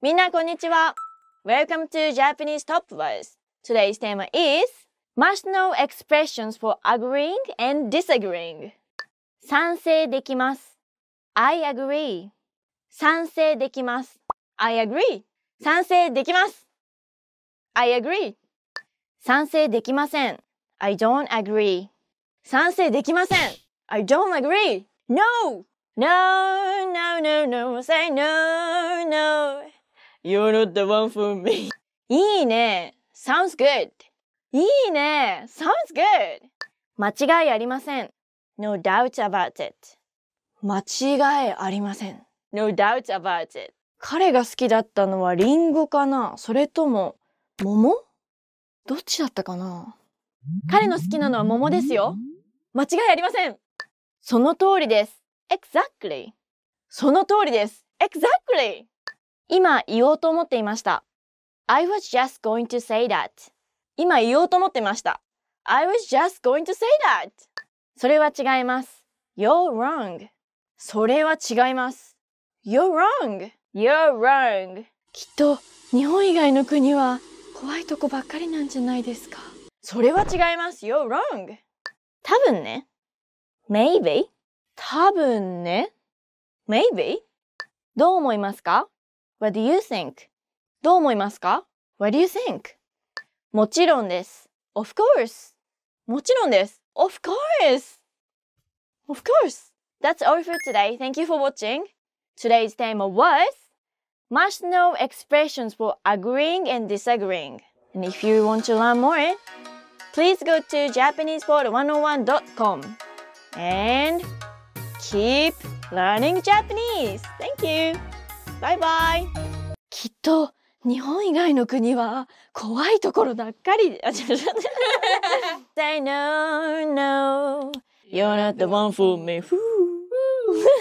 みんなこんにちは Welcome to Japanese Top w o r c s Today's theme is Must know expressions for agreeing and disagreeing 賛成できます I agree 賛成できます I agree 賛成できます I agree 賛成できません I don't agree 賛成できません I don't agree No! No, no, no, no, say no, no. You're not the one for me. いいね !sounds good! いいね !sounds good! 間違いありません。No doubt about it. 間違いありません。No doubt about it. 彼が好きだったのはリンゴかなそれとも桃どっちだったかな彼の好きなのは桃ですよ。間違いありません。その通りです。Exactly. その通りです。Exactly. 今言おうと思っていました。I was just going to say that. 今言おうと思ってました。I was just going to say that. それは違います。You're wrong. それは違います。You're wrong. You're wrong. きっと日本以外の国は怖いとこばっかりなんじゃないですか。それは違います。You're wrong. 多分ね。Maybe. 多分ね。Maybe. どう思いますか What do you think? どう思いますか What do you think? もちろんです。Of course! もちろんです。Of course! Of course! That's all for today. Thank you for watching. Today's theme was must know expressions for agreeing and disagreeing. And if you want to learn more, please go to japanesepod 101com and keep learning Japanese. Thank you. バイバイ。きっと日本以外の国は怖いところばっかり。あ